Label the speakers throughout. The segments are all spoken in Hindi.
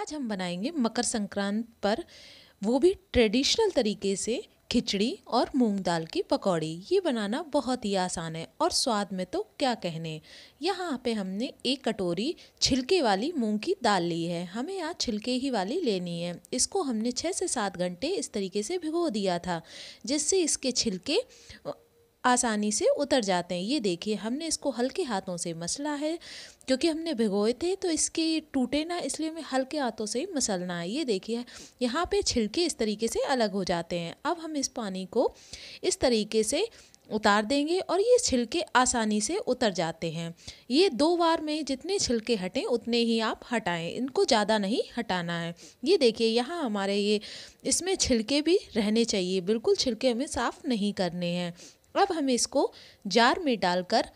Speaker 1: आज हम बनाएंगे मकर संक्रांत पर वो भी ट्रेडिशनल तरीके से खिचड़ी और मूंग दाल की पकौड़ी ये बनाना बहुत ही आसान है और स्वाद में तो क्या कहने यहाँ पे हमने एक कटोरी छिलके वाली मूंग की दाल ली है हमें यहाँ छिलके ही वाली लेनी है इसको हमने छः से सात घंटे इस तरीके से भिगो दिया था जिससे इसके छिलके आसानी से उतर जाते हैं ये देखिए हमने इसको हल्के हाथों से मसला है क्योंकि हमने भिगोए थे तो इसके टूटे ना इसलिए हमें हल्के हाथों से ही मसलना है ये देखिए यहाँ पे छिलके इस तरीके से अलग हो जाते हैं अब हम इस पानी को इस तरीके से उतार देंगे और ये छिलके आसानी से उतर जाते हैं ये दो बार में जितने छिलके हटें उतने ही आप हटाएं इनको ज़्यादा नहीं हटाना है ये देखिए यहाँ हमारे ये इसमें छिलके भी रहने चाहिए बिल्कुल छिलके हमें साफ़ नहीं करने हैं अब हम इसको जार में डालकर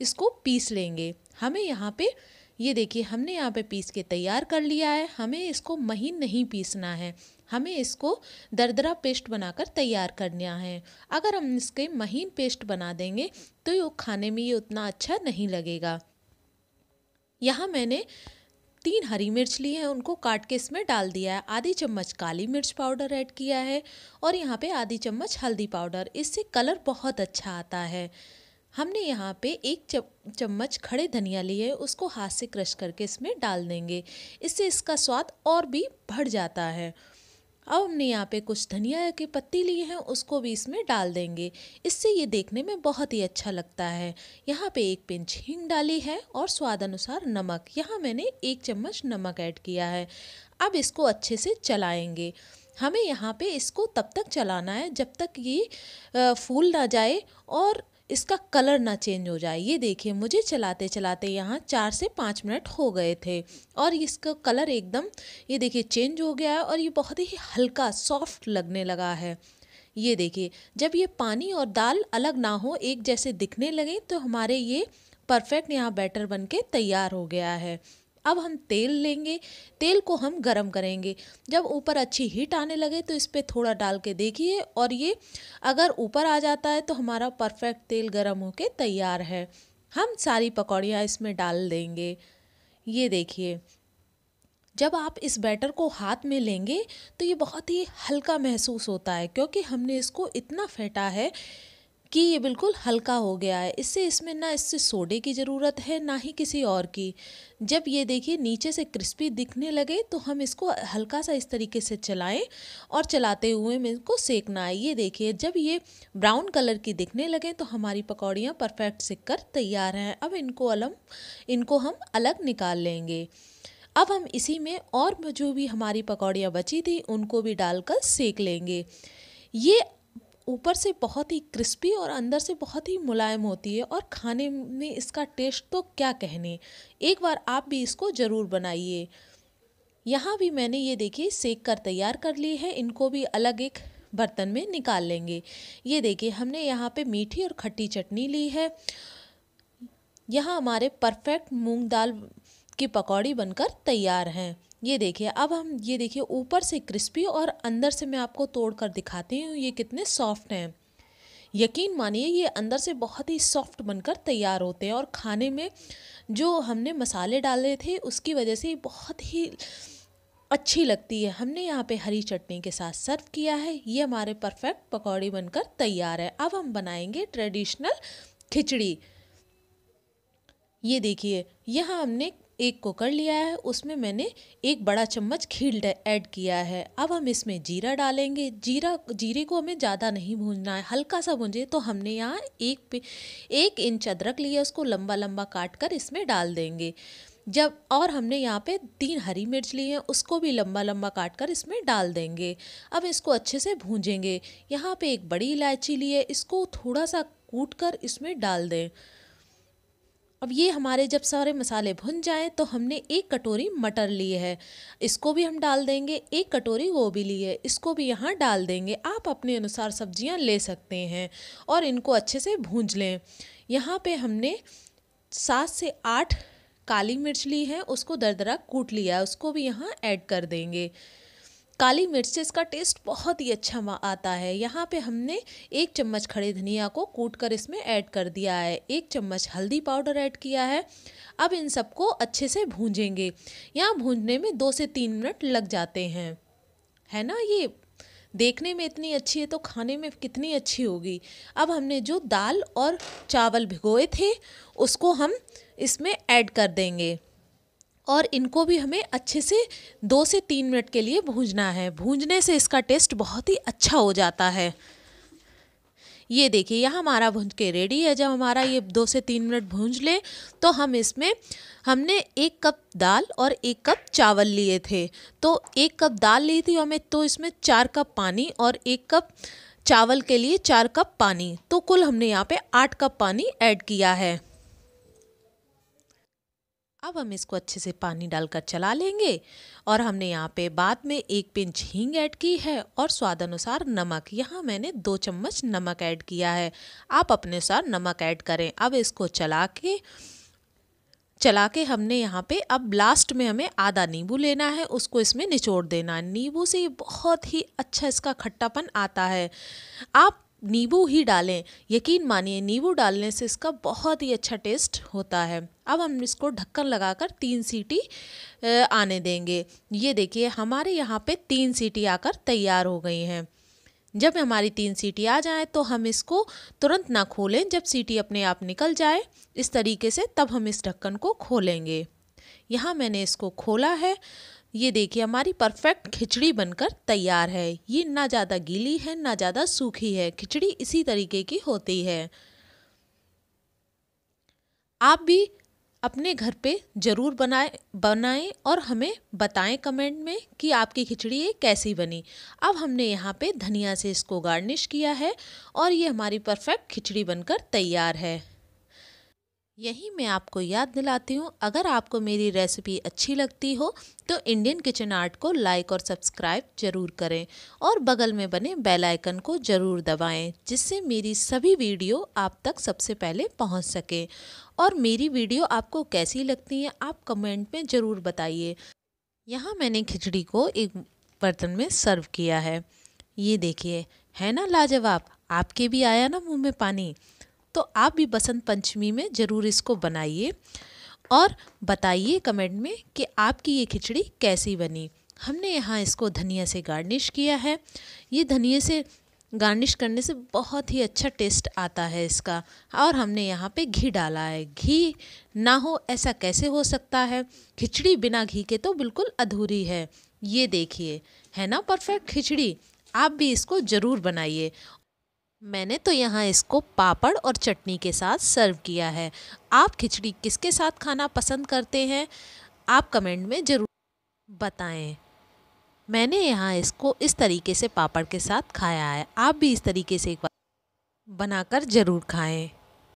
Speaker 1: इसको पीस लेंगे हमें यहाँ पे ये देखिए हमने यहाँ पे पीस के तैयार कर लिया है हमें इसको महीन नहीं पीसना है हमें इसको दरदरा पेस्ट बनाकर तैयार करना है अगर हम इसके महीन पेस्ट बना देंगे तो ये खाने में ये उतना अच्छा नहीं लगेगा यहाँ मैंने तीन हरी मिर्च ली है उनको काट के इसमें डाल दिया है आधी चम्मच काली मिर्च पाउडर ऐड किया है और यहाँ पे आधी चम्मच हल्दी पाउडर इससे कलर बहुत अच्छा आता है हमने यहाँ पे एक चम्मच खड़े धनिया लिए है उसको हाथ से क्रश करके इसमें डाल देंगे इससे इसका स्वाद और भी बढ़ जाता है अब हमने यहाँ पे कुछ धनिया के पत्ती लिए हैं उसको भी इसमें डाल देंगे इससे ये देखने में बहुत ही अच्छा लगता है यहाँ पे एक पिंच हींग डाली है और स्वाद अनुसार नमक यहाँ मैंने एक चम्मच नमक ऐड किया है अब इसको अच्छे से चलाएंगे हमें यहाँ पे इसको तब तक चलाना है जब तक ये फूल ना जाए और इसका कलर ना चेंज हो जाए ये देखिए मुझे चलाते चलाते यहाँ चार से पाँच मिनट हो गए थे और इसका कलर एकदम ये देखिए चेंज हो गया है और ये बहुत ही हल्का सॉफ्ट लगने लगा है ये देखिए जब ये पानी और दाल अलग ना हो एक जैसे दिखने लगे तो हमारे ये परफेक्ट यहाँ बैटर बन के तैयार हो गया है अब हम तेल लेंगे तेल को हम गरम करेंगे जब ऊपर अच्छी हीट आने लगे तो इस पर थोड़ा डाल के देखिए और ये अगर ऊपर आ जाता है तो हमारा परफेक्ट तेल गर्म होके तैयार है हम सारी पकौड़ियाँ इसमें डाल देंगे ये देखिए जब आप इस बैटर को हाथ में लेंगे तो ये बहुत ही हल्का महसूस होता है क्योंकि हमने इसको इतना फेंटा है कि ये बिल्कुल हल्का हो गया है इससे इसमें ना इससे सोडे की ज़रूरत है ना ही किसी और की जब ये देखिए नीचे से क्रिस्पी दिखने लगे तो हम इसको हल्का सा इस तरीके से चलाएं और चलाते हुए में इनको सेकना है ये देखिए जब ये ब्राउन कलर की दिखने लगे तो हमारी पकौड़ियाँ परफेक्ट सेक कर तैयार हैं अब इनको अलम इनको हम अलग निकाल लेंगे अब हम इसी में और जो भी हमारी पकौड़ियाँ बची थी उनको भी डालकर सेक लेंगे ये ऊपर से बहुत ही क्रिस्पी और अंदर से बहुत ही मुलायम होती है और खाने में इसका टेस्ट तो क्या कहने एक बार आप भी इसको ज़रूर बनाइए यहाँ भी मैंने ये देखिए सेक कर तैयार कर ली है इनको भी अलग एक बर्तन में निकाल लेंगे ये देखिए हमने यहाँ पे मीठी और खट्टी चटनी ली है यहाँ हमारे परफेक्ट मूंग दाल की पकौड़ी बनकर तैयार हैं ये देखिए अब हम ये देखिए ऊपर से क्रिस्पी और अंदर से मैं आपको तोड़ कर दिखाती हूँ ये कितने सॉफ्ट हैं यकीन मानिए ये अंदर से बहुत ही सॉफ्ट बनकर तैयार होते हैं और खाने में जो हमने मसाले डाले थे उसकी वजह से बहुत ही अच्छी लगती है हमने यहाँ पे हरी चटनी के साथ सर्व किया है ये हमारे परफेक्ट पकौड़ी बनकर तैयार है अब हम बनाएंगे ट्रेडिशनल खिचड़ी ये देखिए यहाँ हमने एक कुकर लिया है उसमें मैंने एक बड़ा चम्मच खील ऐड किया है अब हम इसमें जीरा डालेंगे जीरा जीरे को हमें ज़्यादा नहीं भूनना है हल्का सा भूंजे तो हमने यहाँ एक एक इंच अदरक लिया उसको लंबा लंबा काट कर इसमें डाल देंगे जब और हमने यहाँ पे तीन हरी मिर्च ली है उसको भी लंबा लंबा काट कर इसमें डाल देंगे अब इसको अच्छे से भूंजेंगे यहाँ पे एक बड़ी इलायची ली है इसको थोड़ा सा कूट कर इसमें डाल दें अब ये हमारे जब सारे मसाले भुन जाएं तो हमने एक कटोरी मटर ली है इसको भी हम डाल देंगे एक कटोरी गोभी ली है इसको भी यहाँ डाल देंगे आप अपने अनुसार सब्जियाँ ले सकते हैं और इनको अच्छे से भूंज लें यहाँ पे हमने सात से आठ काली मिर्च ली है उसको दरदरा कूट लिया है उसको भी यहाँ ऐड कर देंगे काली मिर्च से इसका टेस्ट बहुत ही अच्छा आता है यहाँ पे हमने एक चम्मच खड़े धनिया को कूट कर इसमें ऐड कर दिया है एक चम्मच हल्दी पाउडर ऐड किया है अब इन सबको अच्छे से भूंजेंगे यहाँ भूंजने में दो से तीन मिनट लग जाते हैं है ना ये देखने में इतनी अच्छी है तो खाने में कितनी अच्छी होगी अब हमने जो दाल और चावल भिगोए थे उसको हम इसमें ऐड कर देंगे और इनको भी हमें अच्छे से दो से तीन मिनट के लिए भूंजना है भूंजने से इसका टेस्ट बहुत ही अच्छा हो जाता है ये देखिए यह हमारा भूंज के रेडी है जब हमारा ये दो से तीन मिनट भूंज लें तो हम इसमें हमने एक कप दाल और एक कप चावल लिए थे तो एक कप दाल ली थी हमें तो इसमें चार कप पानी और एक कप चावल के लिए चार कप पानी तो कुल हमने यहाँ पे आठ कप पानी ऐड किया है अब हम इसको अच्छे से पानी डालकर चला लेंगे और हमने यहाँ पे बाद में एक पिंच हींग ऐड की है और स्वाद अनुसार नमक यहाँ मैंने दो चम्मच नमक ऐड किया है आप अपने अनुसार नमक ऐड करें अब इसको चला के चला के हमने यहाँ पे अब लास्ट में हमें आधा नींबू लेना है उसको इसमें निचोड़ देना है नींबू से बहुत ही अच्छा इसका खट्टापन आता है आप नींबू ही डालें यकीन मानिए नींबू डालने से इसका बहुत ही अच्छा टेस्ट होता है अब हम इसको ढक्कन लगाकर तीन सीटी आने देंगे ये देखिए हमारे यहाँ पे तीन सीटी आकर तैयार हो गई हैं जब हमारी तीन सीटी आ जाए तो हम इसको तुरंत ना खोलें जब सीटी अपने आप निकल जाए इस तरीके से तब हम इस ढक्कन को खोलेंगे यहाँ मैंने इसको खोला है ये देखिए हमारी परफेक्ट खिचड़ी बनकर तैयार है ये ना ज़्यादा गीली है ना ज़्यादा सूखी है खिचड़ी इसी तरीके की होती है आप भी अपने घर पे ज़रूर बनाए बनाएं और हमें बताएं कमेंट में कि आपकी खिचड़ी ये कैसी बनी अब हमने यहाँ पे धनिया से इसको गार्निश किया है और ये हमारी परफेक्ट खिचड़ी बनकर तैयार है यही मैं आपको याद दिलाती हूँ अगर आपको मेरी रेसिपी अच्छी लगती हो तो इंडियन किचन आर्ट को लाइक और सब्सक्राइब ज़रूर करें और बगल में बने बेल आइकन को ज़रूर दबाएं जिससे मेरी सभी वीडियो आप तक सबसे पहले पहुंच सके और मेरी वीडियो आपको कैसी लगती है आप कमेंट में ज़रूर बताइए यहाँ मैंने खिचड़ी को एक बर्तन में सर्व किया है ये देखिए है ना लाजवाब आपके भी आया ना मुँह में पानी तो आप भी बसंत पंचमी में ज़रूर इसको बनाइए और बताइए कमेंट में कि आपकी ये खिचड़ी कैसी बनी हमने यहाँ इसको धनिया से गार्निश किया है ये धनिया से गार्निश करने से बहुत ही अच्छा टेस्ट आता है इसका और हमने यहाँ पे घी डाला है घी ना हो ऐसा कैसे हो सकता है खिचड़ी बिना घी के तो बिल्कुल अधूरी है ये देखिए है ना परफेक्ट खिचड़ी आप भी इसको ज़रूर बनाइए मैंने तो यहाँ इसको पापड़ और चटनी के साथ सर्व किया है आप खिचड़ी किसके साथ खाना पसंद करते हैं आप कमेंट में ज़रूर बताएं मैंने यहाँ इसको इस तरीके से पापड़ के साथ खाया है आप भी इस तरीके से एक बार बनाकर ज़रूर खाएं